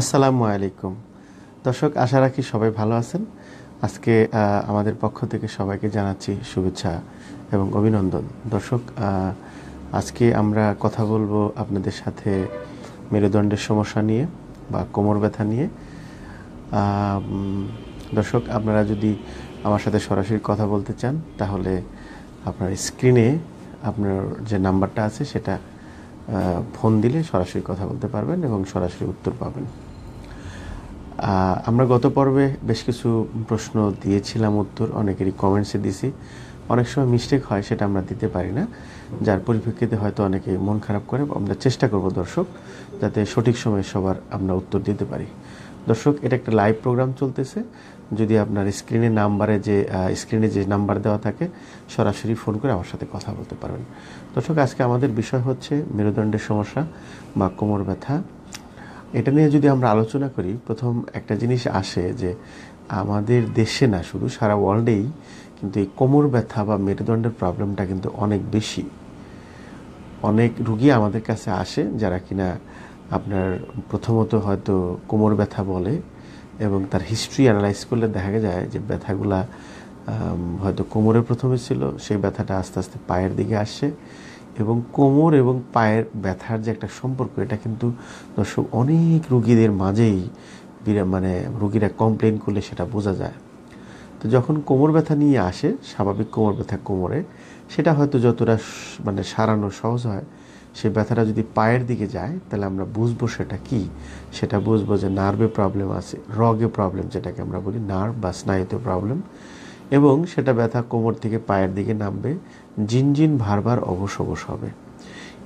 আসসালামু আলাইকুম দর্শক আশা রাখি সবাই ভালো আছেন আজকে আমাদের পক্ষ থেকে সবাইকে জানাচ্ছি শুভেচ্ছা এবং অভিনন্দন দর্শক আজকে আমরা কথা বলবো আপনাদের সাথে মেরুদণ্ডের সমস্যা নিয়ে বা কোমর ব্যথা নিয়ে দর্শক আপনারা যদি আমার সাথে সরাসরি কথা বলতে চান তাহলে আপনার স্ক্রিনে আপনার যে নাম্বারটা আছে সেটা ফোন দিলে সরাসরি কথা বলতে পারবেন এবং সরাসরি উত্তর পাবেন আমরা গত পর্বে বেশ কিছু প্রশ্ন দিয়েছিলাম উত্তর অনেকেরই কমেন্টসে দিছি অনেক সময় মিস্টেক হয় সেটা আমরা দিতে পারি না যার পরিপ্রেক্ষিতে হয়তো অনেকে মন খারাপ করে আমরা চেষ্টা করব দর্শক যাতে সঠিক সময়ে সবার আমরা উত্তর দিতে পারি দর্শক এটা একটা লাইভ প্রোগ্রাম চলতেছে যদি আপনার স্ক্রিনে নাম্বারে যে স্ক্রিনে যে নাম্বার দেওয়া থাকে সরাসরি ফোন করে আমার সাথে কথা বলতে পারবেন দর্শক আজকে আমাদের বিষয় হচ্ছে মেরুদণ্ডের সমস্যা বা কোমর ব্যথা এটা নিয়ে যদি আমরা আলোচনা করি প্রথম একটা জিনিস আসে যে আমাদের দেশে না শুধু সারা ওয়ার্ল্ডেই কিন্তু এই কোমর ব্যথা বা মেরুদণ্ডের প্রবলেমটা কিন্তু অনেক বেশি অনেক রুগী আমাদের কাছে আসে যারা কিনা আপনার প্রথমত হয়তো কোমর ব্যথা বলে এবং তার হিস্ট্রি অ্যানালাইজ করলে দেখা যায় যে ব্যথাগুলা হয়তো কোমরে প্রথমে ছিল সেই ব্যথাটা আস্তে আস্তে পায়ের দিকে আসে এবং কোমর এবং পায়ের ব্যথার যে একটা সম্পর্ক এটা কিন্তু দর্শক অনেক রুগীদের মাঝেই মানে রুগীরা কমপ্লেন করলে সেটা বোঝা যায় তো যখন কোমর ব্যথা নিয়ে আসে স্বাভাবিক কোমর ব্যথা কোমরে সেটা হয়তো যতটা মানে সারানো সহজ হয় সেই ব্যথাটা যদি পায়ের দিকে যায় তাহলে আমরা বুঝবো সেটা কি সেটা বুঝবো যে নার্ভে প্রবলেম আছে রগে প্রবলেম যেটাকে আমরা বলি নার্ভ বা স্নায়ুতে প্রবলেম এবং সেটা ব্যথা কোমর থেকে পায়ের দিকে নামবে জিনজিন ভারবার অবশ অবশ হবে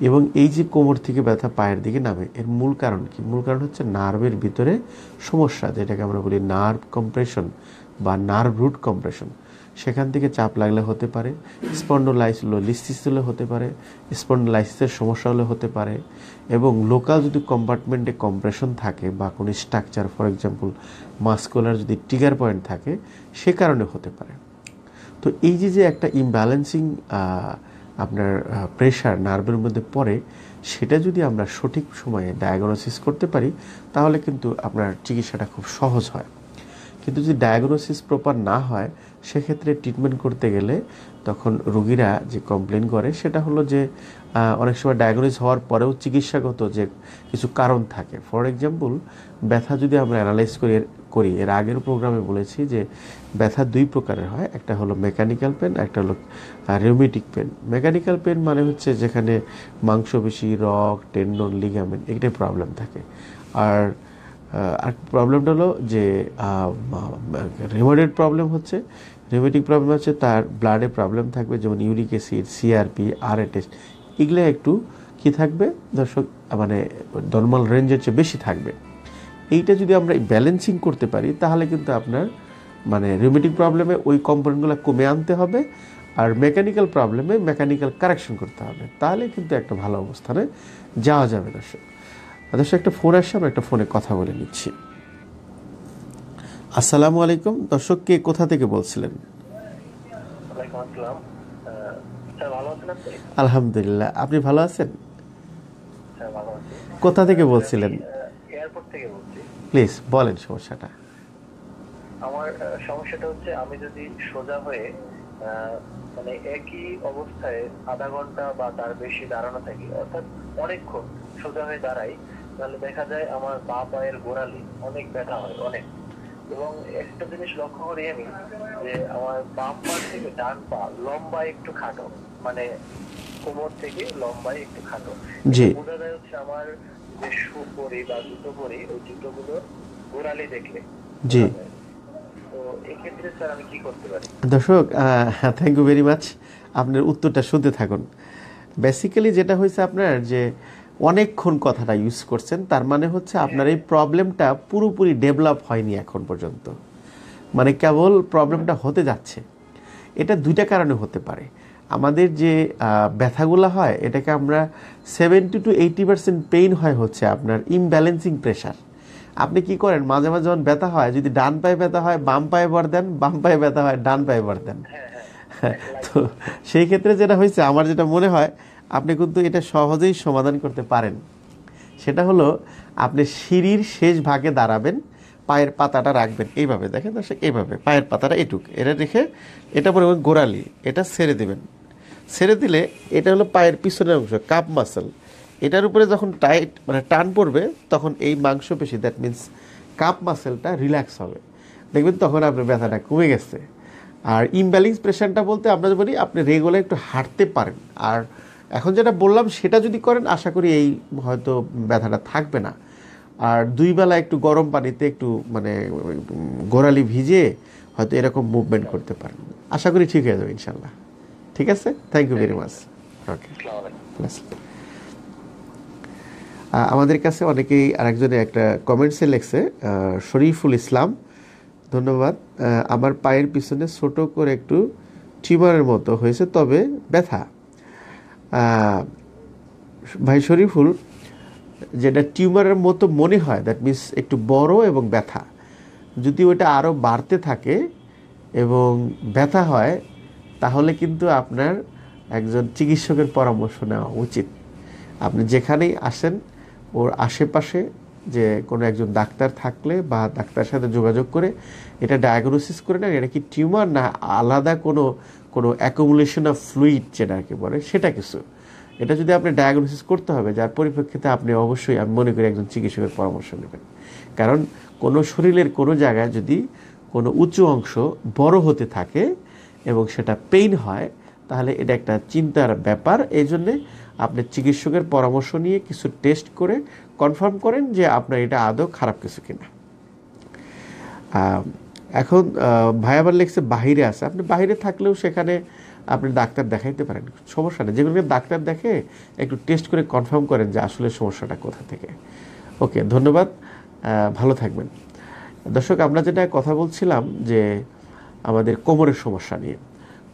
এবং এই যে কোমর থেকে ব্যথা পায়ের দিকে নামে এর মূল কারণ কি মূল কারণ হচ্ছে নার্ভের ভিতরে সমস্যা যেটাকে আমরা বলি নার্ভ কম্প্রেশন বা নার্ভ রুট কম্প্রেশন সেখান থেকে চাপ লাগলে হতে পারে স্পন্ডোলাইস লিস্টিস হলে হতে পারে স্পন্ডোলাইসিসের সমস্যা হলে হতে পারে এবং লোকাল যদি কম্পার্টমেন্টে কম্প্রেশন থাকে বা কোনো স্ট্রাকচার ফর এক্সাম্পল মাস্কুলার যদি টিগার পয়েন্ট থাকে সে কারণে হতে পারে তো এই যে যে একটা ইমব্যালেন্সিং আপনার প্রেশার নার্ভের মধ্যে পড়ে সেটা যদি আমরা সঠিক সময়ে ডায়াগনোসিস করতে পারি তাহলে কিন্তু আপনার চিকিৎসাটা খুব সহজ হয় কিন্তু যদি ডায়াগনোসিস প্রপার না হয় সেক্ষেত্রে ট্রিটমেন্ট করতে গেলে তখন রুগীরা যে কমপ্লেন করে সেটা হলো যে অনেক সময় ডায়াগনোসিস হওয়ার পরেও চিকিৎসাগত যে কিছু কারণ থাকে ফর এক্সাম্পল ব্যথা যদি আমরা অ্যানালাইজ করি করি এর আগের প্রোগ্রামে বলেছি যে ব্যথা দুই প্রকারের হয় একটা হলো মেকানিক্যাল পেন একটা হলো রিউমেটিক পেন মেকানিক্যাল পেন মানে হচ্ছে যেখানে মাংসপেশি রক টেন্ডন লিগামেন্ট এটাই প্রবলেম থাকে আর আর প্রবলেমটা হলো যে রেমোডেড প্রবলেম হচ্ছে রেমেটিক প্রবলেম হচ্ছে তার ব্লাডে প্রবলেম থাকবে যেমন ইউরিক অ্যাসিড সিআরপি টেস্ট এগুলো একটু কি থাকবে দর্শক মানে নর্মাল রেঞ্জের চেয়ে বেশি থাকবে এইটা যদি আমরা ব্যালেন্সিং করতে পারি তাহলে কিন্তু আপনার মানে রিউমেটিক প্রবলেমে ওই কম্পোনেন্টগুলো কমে আনতে হবে আর মেকানিক্যাল প্রবলেমে মেকানিক্যাল কারেকশন করতে হবে তাহলে কিন্তু একটা ভালো অবস্থানে যাওয়া যাবে দর্শক আদর্শ আচ্ছা, একটা ফোন আসছে আমরা একটা ফোনে কথা বলে নিচ্ছি আসসালামু আলাইকুম দর্শক কে কোথা থেকে বলছিলেন আলহামদুলিল্লাহ আপনি ভালো আছেন কোথা থেকে বলছিলেন প্লিজ বলেন সমস্যাটা আমার সমস্যাটা হচ্ছে আমি যদি সোজা হয়ে মানে একই অবস্থায় আধা ঘন্টা বা তার বেশি দাঁড়ানো থাকি অর্থাৎ অনেকক্ষণ সোজা হয়ে দাঁড়াই তাহলে দেখা যায় আমার পা পায়ের গোড়ালি অনেক ব্যথা হয় অনেক এবং একটা জিনিস লক্ষ্য করি আমি যে আমার বাম পা থেকে ডান পা লম্বা একটু খাটো মানে কোমর থেকে লম্বাই একটু খাটো জি বোঝা যায় হচ্ছে আমার যে শু পরি বা জুতো পরি ওই জুতো গুলো গোড়ালি দেখলে জি দর্শক থ্যাংক ইউ ভেরি মাচ আপনার উত্তরটা শুনতে থাকুন বেসিক্যালি যেটা হয়েছে আপনার যে অনেকক্ষণ কথাটা ইউজ করছেন তার মানে হচ্ছে আপনার এই প্রবলেমটা পুরোপুরি ডেভেলপ হয়নি এখন পর্যন্ত মানে কেবল প্রবলেমটা হতে যাচ্ছে এটা দুইটা কারণে হতে পারে আমাদের যে ব্যথাগুলো হয় এটাকে আমরা seventy to eighty percent pain হয় হচ্ছে আপনার ইমব্যালেন্সিং প্রেশার আপনি কি করেন মাঝে মাঝে যখন ব্যথা হয় যদি ডান পায়ে ব্যথা হয় বাম পায়ে বর দেন বাম পায়ে ব্যথা হয় ডান পায়ে বর দেন হ্যাঁ, হ্যাঁ, তো সেই ক্ষেত্রে যেটা হয়েছে আমার যেটা মনে হয় আপনি কিন্তু এটা সহজেই সমাধান করতে পারেন সেটা হলো আপনি সিঁড়ির শেষ ভাগে দাঁড়াবেন পায়ের পাতাটা রাখবেন এইভাবে দেখেন দর্শক এইভাবে পায়ের পাতাটা এটুক এটা রেখে এটা পরে গোড়ালি এটা ছেড়ে দেবেন ছেড়ে দিলে এটা হলো পায়ের পিছনের অংশ কাপ মাসেল এটার উপরে যখন টাইট মানে টান পড়বে তখন এই মাংসপেশি দ্যাট মিন্স কাপ মাসেলটা রিল্যাক্স হবে দেখবেন তখন আপনার ব্যথাটা কমে গেছে আর ইমব্যালেন্স প্রেশারটা বলতে আমরা বলি আপনি রেগুলার একটু হাঁটতে পারেন আর এখন যেটা বললাম সেটা যদি করেন আশা করি এই হয়তো ব্যথাটা থাকবে না আর দুই বেলা একটু গরম পানিতে একটু মানে গোড়ালি ভিজে হয়তো এরকম মুভমেন্ট করতে পারেন আশা করি ঠিক হয়ে যাবে ইনশাল্লাহ ঠিক আছে thank you very much okay আমাদের কাছে অনেকেই আরেকজনে একটা কমেন্টসে লেখছে শরীফুল ইসলাম ধন্যবাদ আমার পায়ের পিছনে ছোট করে একটু টিউমারের মতো হয়েছে তবে ব্যথা ভাই শরীফুল যেটা টিউমারের মতো মনে হয় দ্যাট মিনস একটু বড় এবং ব্যথা যদি ওটা আরও বাড়তে থাকে এবং ব্যথা হয় তাহলে কিন্তু আপনার একজন চিকিৎসকের পরামর্শ নেওয়া উচিত আপনি যেখানেই আসেন ওর আশেপাশে যে কোনো একজন ডাক্তার থাকলে বা ডাক্তার সাথে যোগাযোগ করে এটা ডায়াগনোসিস করে নেন এটা কি টিউমার না আলাদা কোনো কোনো অ্যাকোমুলেশন অফ ফ্লুইড যেটাকে বলে সেটা কিছু এটা যদি আপনি ডায়াগনোসিস করতে হবে যার পরিপ্রেক্ষিতে আপনি অবশ্যই আমি মনে করি একজন চিকিৎসকের পরামর্শ নেবেন কারণ কোনো শরীরের কোনো জায়গায় যদি কোনো উঁচু অংশ বড় হতে থাকে এবং সেটা পেইন হয় তাহলে এটা একটা চিন্তার ব্যাপার এই জন্যে আপনি চিকিৎসকের পরামর্শ নিয়ে কিছু টেস্ট করে কনফার্ম করেন যে আপনার এটা আদৌ খারাপ কিছু কিনা এখন ভাই আবার বাহিরে আছে আপনি বাহিরে থাকলেও সেখানে আপনি ডাক্তার দেখাইতে পারেন সমস্যা নেই যেগুলোকে ডাক্তার দেখে একটু টেস্ট করে কনফার্ম করেন যে আসলে সমস্যাটা কোথা থেকে ওকে ধন্যবাদ ভালো থাকবেন দর্শক আমরা যেটা কথা বলছিলাম যে আমাদের কোমরের সমস্যা নিয়ে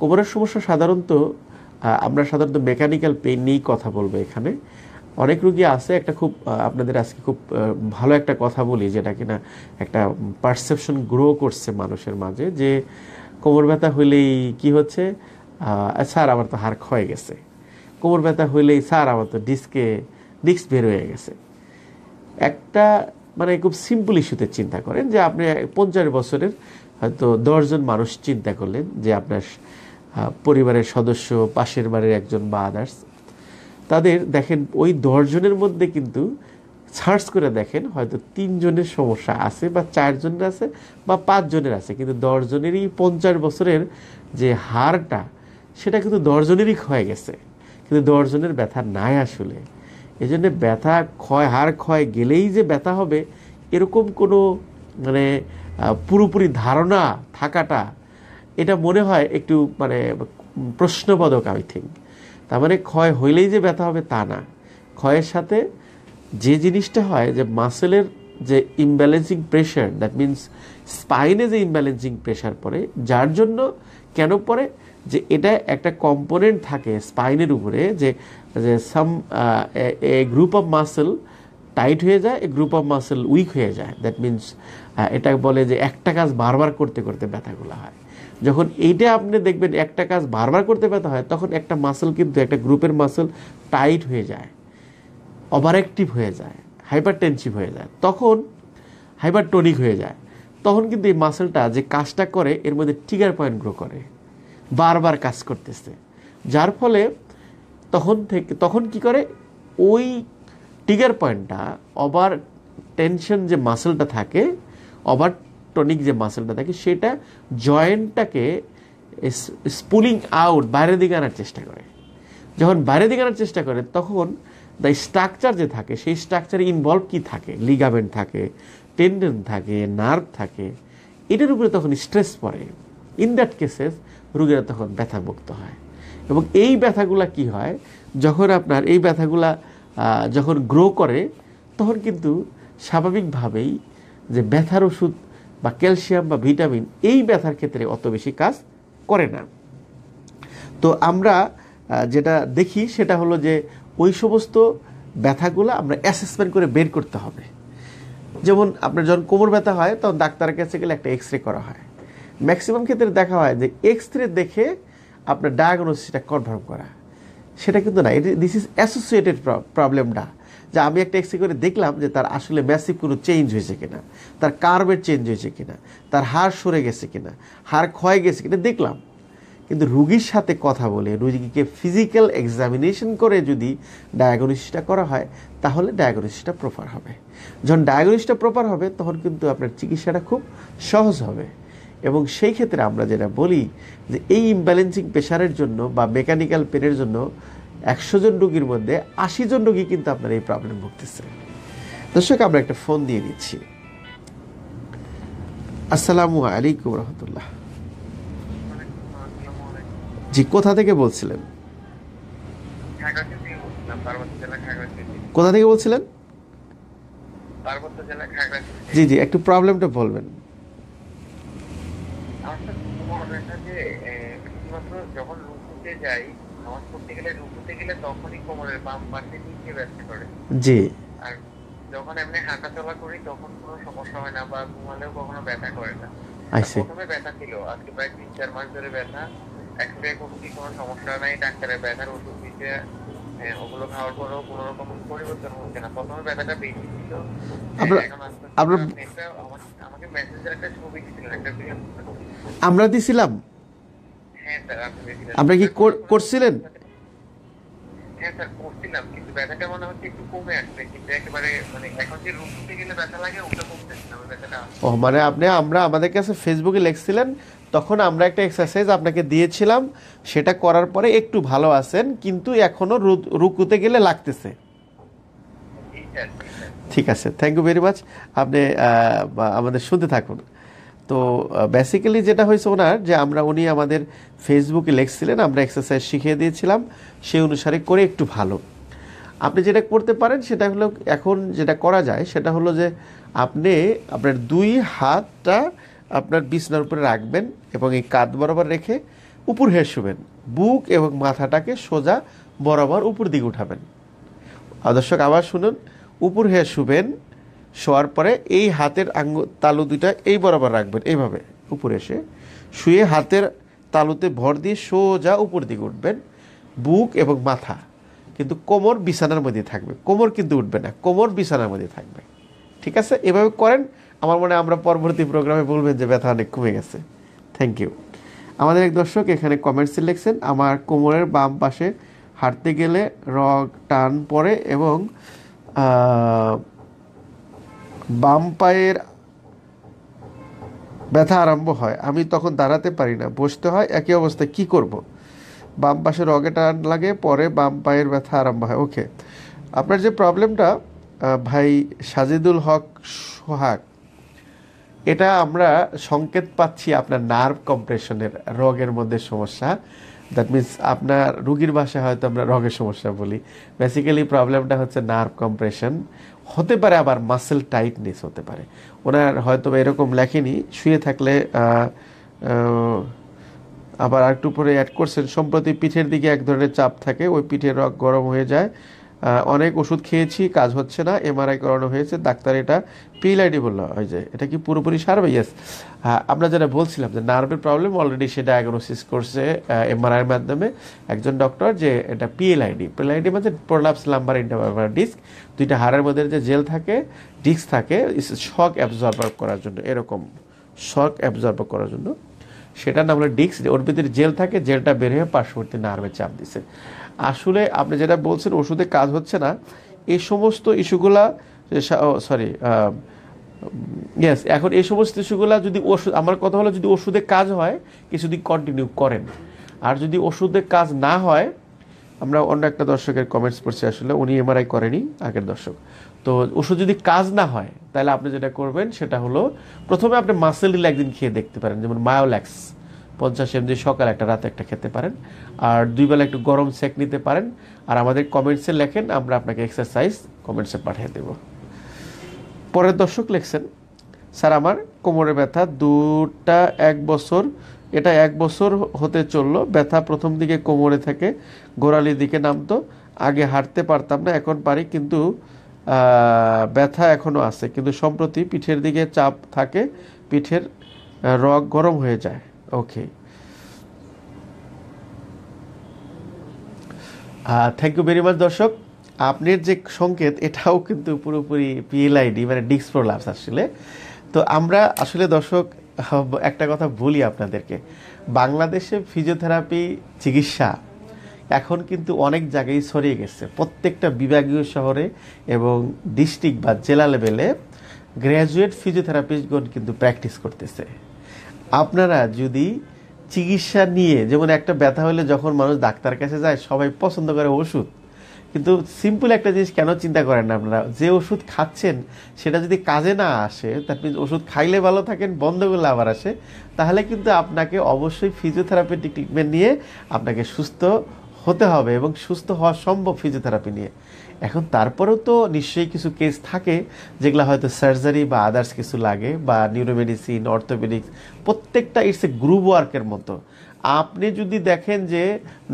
কোমরের সমস্যা সাধারণত আমরা সাধারণত মেকানিক্যাল পেন নিয়েই কথা বলবো এখানে অনেক রুগী আছে একটা খুব আপনাদের আজকে খুব ভালো একটা কথা বলি যেটা কিনা একটা পারসেপশন গ্রো করছে মানুষের মাঝে যে কোমর ব্যথা হইলেই কি হচ্ছে স্যার আমার তো হার ক্ষয়ে গেছে কোমর ব্যথা হইলেই স্যার আমার তো ডিস্কে ডিস্ক বের হয়ে গেছে একটা মানে খুব সিম্পল ইস্যুতে চিন্তা করেন যে আপনি পঞ্চাশ বছরের হয়তো দশজন মানুষ চিন্তা করলেন যে আপনার পরিবারের সদস্য পাশের বাড়ির একজন বা আদার্স তাদের দেখেন ওই দশজনের মধ্যে কিন্তু সার্চ করে দেখেন হয়তো তিনজনের সমস্যা আছে বা চারজনের আছে বা পাঁচজনের আছে কিন্তু দশজনেরই পঞ্চাশ বছরের যে হারটা সেটা কিন্তু দশজনেরই ক্ষয় গেছে কিন্তু দশজনের ব্যথা নাই আসলে এই জন্যে ব্যথা ক্ষয় হার ক্ষয় গেলেই যে ব্যথা হবে এরকম কোনো মানে পুরোপুরি ধারণা থাকাটা এটা মনে হয় একটু মানে প্রশ্নবোধক আই থিঙ্ক তার মানে ক্ষয় হইলেই যে ব্যথা হবে তা না ক্ষয়ের সাথে যে জিনিসটা হয় যে মাসেলের যে ইমব্যালেন্সিং প্রেশার দ্যাট মিন্স স্পাইনে যে ইমব্যালেন্সিং প্রেশার পড়ে যার জন্য কেন পড়ে যে এটা একটা কম্পোনেন্ট থাকে স্পাইনের উপরে যে যে some a group of muscle tight হয়ে যায় a group of muscle weak হয়ে যায় দ্যাট মিন্স এটা বলে যে একটা কাজ বারবার করতে করতে ব্যথাগুলো হয় যখন এইটা আপনি দেখবেন একটা কাজ বারবার করতে ব্যথা হয় তখন একটা মাসেল কিন্তু একটা গ্রুপের মাসেল টাইট হয়ে যায় ওভার অ্যাক্টিভ হয়ে যায় হাইপার টেনসিভ হয়ে যায় তখন হাইপার টনিক হয়ে যায় তখন কিন্তু এই মাসেলটা যে কাজটা করে এর মধ্যে টিগার পয়েন্ট গ্রো করে বারবার কাজ করতেছে যার ফলে তখন থেকে তখন কি করে ওই টিগার পয়েন্টটা ওভার টেনশন যে মাসেলটা থাকে ওভার টনিক যে মাসেলটা থাকে সেটা জয়েন্টটাকে স্পুলিং আউট বাইরে দিকে আনার চেষ্টা করে যখন বাইরে দিকে আনার চেষ্টা করে তখন দ্য স্ট্রাকচার যে থাকে সেই স্ট্রাকচারে ইনভলভ কি থাকে লিগামেন্ট থাকে টেন্ডেন থাকে নার্ভ থাকে এটার উপরে তখন স্ট্রেস পড়ে ইন দ্যাট কেসেস রুগীরা তখন ব্যথামুক্ত হয় এবং এই ব্যথাগুলা কি হয় যখন আপনার এই ব্যথাগুলা যখন গ্রো করে তখন কিন্তু স্বাভাবিকভাবেই যে ব্যথার ওষুধ বা ক্যালসিয়াম বা ভিটামিন এই ব্যথার ক্ষেত্রে অত বেশি কাজ করে না তো আমরা যেটা দেখি সেটা হলো যে ওই সমস্ত ব্যথাগুলো আমরা অ্যাসেসমেন্ট করে বের করতে হবে যেমন আপনার যখন কোমর ব্যথা হয় তখন ডাক্তারের কাছে গেলে একটা এক্স রে করা হয় ম্যাক্সিমাম ক্ষেত্রে দেখা হয় যে এক্স রে দেখে আপনার ডায়াগনোসিসটা কনফার্ম করা সেটা কিন্তু না এটি দিস ইজ অ্যাসোসিয়েটেড প্রবলেমটা যে আমি একটা এক্সরে করে দেখলাম যে তার আসলে ম্যাসিভ কোনো চেঞ্জ হয়েছে কিনা তার কার্বের চেঞ্জ হয়েছে কিনা তার হাড় সরে গেছে কিনা হাড় ক্ষয় গেছে কিনা দেখলাম কিন্তু রুগীর সাথে কথা বলে রুগীকে ফিজিক্যাল এক্সামিনেশন করে যদি ডায়াগনোসিসটা করা হয় তাহলে ডায়াগনোসিসটা প্রপার হবে যখন ডায়াগনোসিসটা প্রপার হবে তখন কিন্তু আপনার চিকিৎসাটা খুব সহজ হবে এবং সেই ক্ষেত্রে আমরা যেটা বলি যে এই ইমব্যালেন্সিং প্রেশারের জন্য বা মেকানিক্যাল পেনের জন্য একশো জন রুগীর মধ্যে আশি জন রুগী কিন্তু আপনার এই প্রবলেম ভুগতেছে দর্শক আমরা একটা ফোন দিয়ে নিচ্ছি আসসালামু আলাইকুম রহমতুল্লাহ জি কোথা থেকে বলছিলেন কোথা থেকে বলছিলেন জি জি একটু প্রবলেমটা বলবেন যখন রুম যাই গেলে রুম দিলে তখনই কোমরের বাম পাশে নিচে ব্যথা করে জি আর যখন এমনি হাঁটা চলা করি তখন কোনো সমস্যা হয় না বা ঘুমালেও কখনো ব্যথা করে না প্রথমে ব্যথা ছিল আজকে প্রায় তিন চার মাস ধরে ব্যথা এক্সরে কি কোনো সমস্যা নাই ডাক্তারের ব্যথার ওষুধ দিতে ওগুলো খাওয়ার পরেও কোনো রকম পরিবর্তন হচ্ছে না প্রথমে ব্যথাটা বেশি ছিল আমরা দিছিলাম হ্যাঁ, আপনি কি করছিলেন হ্যাঁ স্যার করছিলাম কিন্তু ব্যথাটা মনে হচ্ছে একটু কমে আসছে কিন্তু একেবারে মানে এখন যে রুম গেলে ব্যথা লাগে ওটা কমতেছে না ব্যথাটা ও মানে আপনি আমরা আমাদের কাছে ফেসবুকে লিখছিলেন তখন আমরা একটা এক্সারসাইজ আপনাকে দিয়েছিলাম সেটা করার পরে একটু ভালো আছেন কিন্তু এখনো রুকুতে গেলে লাগতেছে ঠিক আছে থ্যাংক ইউ ভেরি মাচ আপনি আমাদের শুনতে থাকুন তো বেসিক্যালি যেটা হয়েছে ওনার যে আমরা উনি আমাদের ফেসবুকে লেখছিলেন আমরা এক্সারসাইজ শিখিয়ে দিয়েছিলাম সেই অনুসারে করে একটু ভালো আপনি যেটা করতে পারেন সেটা হলো এখন যেটা করা যায় সেটা হলো যে আপনি আপনার দুই হাতটা আপনার বিছনার উপরে রাখবেন এবং এই কাঁধ বরাবর রেখে উপর হেঁট শুবেন বুক এবং মাথাটাকে সোজা বরাবর উপর দিকে উঠাবেন দর্শক আবার শুনুন উপর হেঁট শুবেন শোয়ার পরে এই হাতের আঙ্গ তালু দুইটা এই বরাবর রাখবেন এইভাবে উপরে এসে শুয়ে হাতের তালুতে ভর দিয়ে সোজা উপর দিকে উঠবেন বুক এবং মাথা কিন্তু কোমর বিছানার মধ্যে থাকবে কোমর কিন্তু উঠবে না কোমর বিছানার মধ্যে থাকবে ঠিক আছে এভাবে করেন আমার মনে আমরা পরবর্তী প্রোগ্রামে বলবেন যে ব্যথা অনেক কমে গেছে থ্যাংক ইউ আমাদের এক দর্শক এখানে কমেন্টসে লিখছেন আমার কোমরের বাম পাশে হাঁটতে গেলে রগ টান পড়ে এবং বাম পায়ের ব্যথা আরম্ভ হয় আমি তখন দাঁড়াতে পারি না বসতে হয় একই অবস্থায় কি করব। বাম পাশে রগে টান লাগে পরে বাম পায়ের ব্যথা আরম্ভ হয় ওকে আপনার যে প্রবলেমটা ভাই সাজিদুল হক সোহাগ এটা আমরা সংকেত পাচ্ছি আপনার নার্ভ কম্প্রেশনের রগের মধ্যে সমস্যা দ্যাট মিনস আপনার রুগীর বাসায় হয়তো আমরা রোগের সমস্যা বলি বেসিক্যালি প্রবলেমটা হচ্ছে নার্ভ কম্প্রেশন হতে পারে আবার মাসেল টাইটনেস হতে পারে ওনার হয়তো এরকম লেখেনি শুয়ে থাকলে আবার আরেকটু পরে অ্যাড করছেন সম্প্রতি পিঠের দিকে এক ধরনের চাপ থাকে ওই পিঠের রগ গরম হয়ে যায় অনেক ওষুধ খেয়েছি কাজ হচ্ছে না এমআরআই করানো হয়েছে ডাক্তার এটা পিএলআইডি আইডি বললো হয় যে এটা কি পুরোপুরি সারবে ইয়েস আমরা যেটা বলছিলাম যে নার্ভের প্রবলেম অলরেডি সে ডায়াগনোসিস করছে এমআরআইয়ের মাধ্যমে একজন ডক্টর যে এটা পিএলআইডি পিএলআইডি মানে প্রলাপস লাম্বার ইন্টারভার ডিস্ক দুইটা হাড়ের মধ্যে যে জেল থাকে ডিস্ক থাকে শক অ্যাবজর্ব করার জন্য এরকম শক অ্যাবজর্ব করার জন্য সেটার নাম হলো ডিস্ক ওর ভিতরে জেল থাকে জেলটা বের হয়ে পার্শ্ববর্তী নার্ভে চাপ দিছে আসলে আপনি যেটা বলছেন ওষুধে কাজ হচ্ছে না এই সমস্ত ইস্যুগুলা সরি ইয়েস এখন এই সমস্ত ইস্যুগুলা যদি ওষুধ আমার কথা হলো যদি ওষুধে কাজ হয় কিছুদিন কন্টিনিউ করেন আর যদি ওষুধে কাজ না হয় আমরা অন্য একটা দর্শকের কমেন্টস পড়ছি আসলে উনি এমআরআই করেনি আগের দর্শক তো ওষুধ যদি কাজ না হয় তাহলে আপনি যেটা করবেন সেটা হলো প্রথমে আপনি মাসেল একদিন খেয়ে দেখতে পারেন যেমন মায়োল্যাক্স পঞ্চাশ এমজি সকাল একটা রাতে একটা খেতে পারেন আর দুইবেলা একটু গরম সেক নিতে পারেন আর আমাদের কমেন্টসে লেখেন আমরা আপনাকে এক্সারসাইজ কমেন্টসে পাঠিয়ে দেব পরের দর্শক লেখছেন স্যার আমার কোমরে ব্যথা দুটা এক বছর এটা এক বছর হতে চললো ব্যথা প্রথম দিকে কোমরে থেকে গোড়ালির দিকে নামতো আগে হাঁটতে পারতাম না এখন পারি কিন্তু ব্যথা এখনও আছে কিন্তু সম্প্রতি পিঠের দিকে চাপ থাকে পিঠের রগ গরম হয়ে যায় okay thank you very much দর্শক আপনার যে সংকেত এটাও কিন্তু পুরোপুরি পিএলআইডি মানে ডিস্ক প্রো আসলে তো আমরা আসলে দর্শক একটা কথা বলি আপনাদেরকে বাংলাদেশে ফিজিওথেরাপি চিকিৎসা এখন কিন্তু অনেক জায়গায় ছড়িয়ে গেছে প্রত্যেকটা বিভাগীয় শহরে এবং ডিস্ট্রিক্ট বা জেলা লেভেলে গ্র্যাজুয়েট ফিজিওথেরাপিস্টগণ কিন্তু প্র্যাকটিস করতেছে আপনারা যদি চিকিৎসা নিয়ে যেমন একটা ব্যথা হলে যখন মানুষ ডাক্তার কাছে যায় সবাই পছন্দ করে ওষুধ কিন্তু সিম্পল একটা জিনিস কেন চিন্তা করেন না আপনারা যে ওষুধ খাচ্ছেন সেটা যদি কাজে না আসে দ্যাট মিনস ওষুধ খাইলে ভালো থাকেন বন্ধ করলে আবার আসে তাহলে কিন্তু আপনাকে অবশ্যই ফিজিওথেরাপিটিক ট্রিটমেন্ট নিয়ে আপনাকে সুস্থ হতে হবে এবং সুস্থ হওয়া সম্ভব ফিজিওথেরাপি নিয়ে এখন তারপরেও তো নিশ্চয়ই কিছু কেস থাকে যেগুলো হয়তো সার্জারি বা আদার্স কিছু লাগে বা নিউরোমেডিসিন অর্থোপেডিক্স প্রত্যেকটা ইটস এ গ্রুপ ওয়ার্কের মতো আপনি যদি দেখেন যে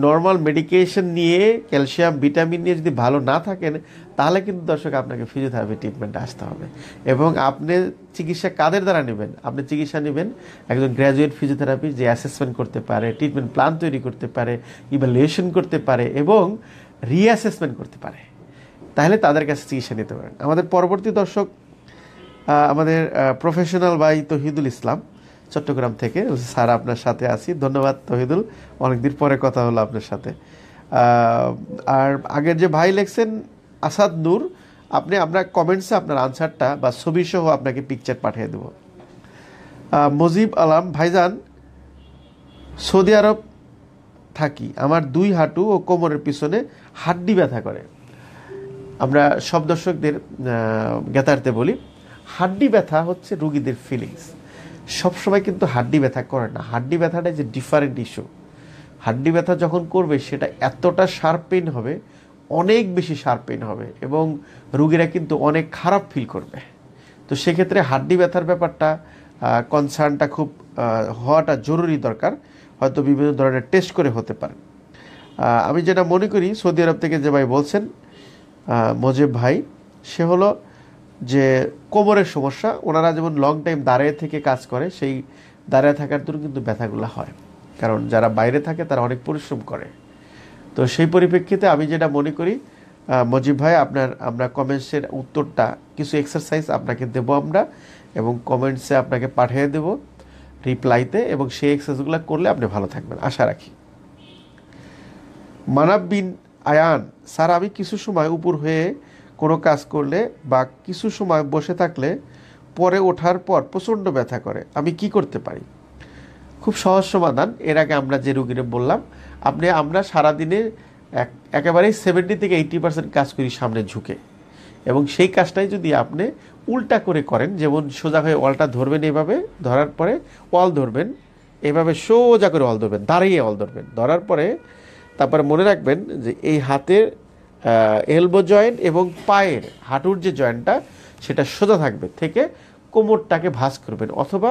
নর্মাল মেডিকেশন নিয়ে ক্যালসিয়াম ভিটামিন নিয়ে যদি ভালো না থাকেন তাহলে কিন্তু দর্শক আপনাকে ফিজিওথেরাপি ট্রিটমেন্টে আসতে হবে এবং আপনি চিকিৎসা কাদের দ্বারা নেবেন আপনি চিকিৎসা নেবেন একজন গ্র্যাজুয়েট ফিজিওথেরাপি যে অ্যাসেসমেন্ট করতে পারে ট্রিটমেন্ট প্ল্যান তৈরি করতে পারে ইভ্যালুয়েশন করতে পারে এবং রিঅ্যাসেসমেন্ট করতে পারে তাহলে তাদের কাছে চিকিৎসা নিতে পারেন আমাদের পরবর্তী দর্শক আমাদের প্রফেশনাল বাই তহিদুল ইসলাম চট্টগ্রাম থেকে স্যার আপনার সাথে আছি ধন্যবাদ তহিদুল অনেকদিন পরে কথা হলো আপনার সাথে আর আগের যে ভাই লেখছেন আসাদ নূর আপনি আপনার কমেন্টসে আপনার আনসারটা বা ছবিসহ আপনাকে পিকচার পাঠিয়ে দেব মজিব আলাম ভাইজান সৌদি আরব থাকি আমার দুই হাঁটু ও কোমরের পিছনে হাড্ডি ব্যথা করে আমরা সব দর্শকদের জ্ঞাতার্থে বলি হাড্ডি ব্যথা হচ্ছে রুগীদের ফিলিংস সবসময় কিন্তু হাড্ডি ব্যথা করে না হাড্ডি ব্যথাটা যে ডিফারেন্ট ইস্যু হাড্ডি ব্যথা যখন করবে সেটা এতটা শার্প পেন হবে অনেক বেশি শার্প পেন হবে এবং রুগীরা কিন্তু অনেক খারাপ ফিল করবে তো সেক্ষেত্রে হাড্ডি ব্যথার ব্যাপারটা কনসার্নটা খুব হওয়াটা জরুরি দরকার হয়তো বিভিন্ন ধরনের টেস্ট করে হতে পারে আমি যেটা মনে করি সৌদি আরব থেকে যে ভাই বলছেন মজিব ভাই সে হলো যে কোমরের সমস্যা ওনারা যেমন লং টাইম দাঁড়িয়ে থেকে কাজ করে সেই দাঁড়িয়ে থাকার জন্য কিন্তু ব্যথাগুলো হয় কারণ যারা বাইরে থাকে তারা অনেক পরিশ্রম করে তো সেই পরিপ্রেক্ষিতে আমি যেটা মনে করি মজিব ভাই আপনার আমরা কমেন্টসের উত্তরটা কিছু এক্সারসাইজ আপনাকে দেবো আমরা এবং কমেন্টসে আপনাকে পাঠিয়ে দেব রিপ্লাইতে এবং সেই এক্সারসাইজগুলো করলে আপনি ভালো থাকবেন আশা রাখি মানাব বিন আয়ান স্যার আমি কিছু সময় উপর হয়ে কোনো কাজ করলে বা কিছু সময় বসে থাকলে পরে ওঠার পর প্রচণ্ড ব্যথা করে আমি কি করতে পারি খুব সহজ সমাধান এর আগে আমরা যে রুগীরা বললাম আপনি আমরা সারাদিনে এক একেবারেই সেভেন্টি থেকে এইটি পার্সেন্ট কাজ করি সামনে ঝুঁকে এবং সেই কাজটাই যদি আপনি উল্টা করে করেন যেমন সোজা হয়ে ওয়ালটা ধরবেন এভাবে ধরার পরে ওয়াল ধরবেন এভাবে সোজা করে ওয়াল ধরবেন দাঁড়িয়ে ওয়াল ধরবেন ধরার পরে তারপরে মনে রাখবেন যে এই হাতের এলবো জয়েন্ট এবং পায়ের হাঁটুর যে জয়েন্টটা সেটা সোজা থাকবে থেকে কোমরটাকে ভাঁজ করবেন অথবা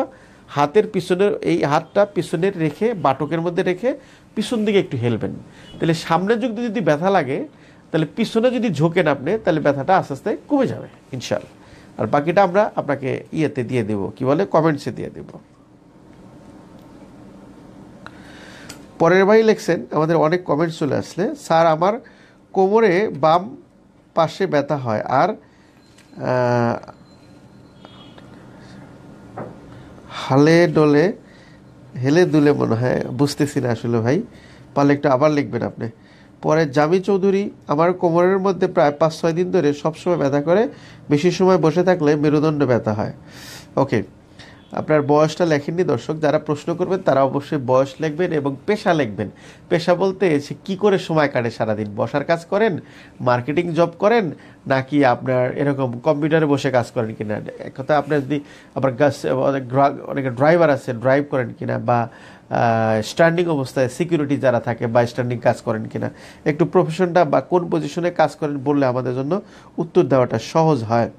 হাতের পিছনে এই হাতটা পিছনে রেখে বাটকের মধ্যে রেখে পিছন দিকে একটু হেলবেন তাহলে সামনের যুগ যদি ব্যথা লাগে তাহলে পিছনে যদি ঝোঁকেন আপনি তাহলে ব্যথাটা আস্তে আস্তে কমে যাবে ইনশাল্লাহ আর বাকিটা আমরা আপনাকে ইয়েতে দিয়ে দেব কি বলে কমেন্টসে দিয়ে দেব পরের ভাই লেখছেন আমাদের অনেক কমেন্টস চলে আসলে স্যার আমার কোমরে বাম পাশে ব্যথা হয় আর হালে ডলে হেলে দুলে মনে হয় বুঝতেছি না আসলে ভাই পারলে একটু আবার লিখবেন আপনি পরে জামি চৌধুরী আমার কোমরের মধ্যে প্রায় পাঁচ ছয় দিন ধরে সবসময় ব্যথা করে বেশি সময় বসে থাকলে মেরুদণ্ড ব্যথা হয় ওকে আপনার বয়সটা লেখেননি দর্শক যারা প্রশ্ন করবেন তারা অবশ্যই বয়স লিখবেন এবং পেশা লিখবেন পেশা বলতে সে কী করে সময় কাটে সারাদিন বসার কাজ করেন মার্কেটিং জব করেন নাকি আপনার এরকম কম্পিউটারে বসে কাজ করেন কিনা এক কথা আপনার যদি আবার গাছ অনেক অনেকে ড্রাইভার আছে ড্রাইভ করেন কিনা বা স্ট্যান্ডিং অবস্থায় সিকিউরিটি যারা থাকে বা স্ট্যান্ডিং কাজ করেন কিনা একটু প্রফেশনটা বা কোন পজিশনে কাজ করেন বললে আমাদের জন্য উত্তর দেওয়াটা সহজ হয়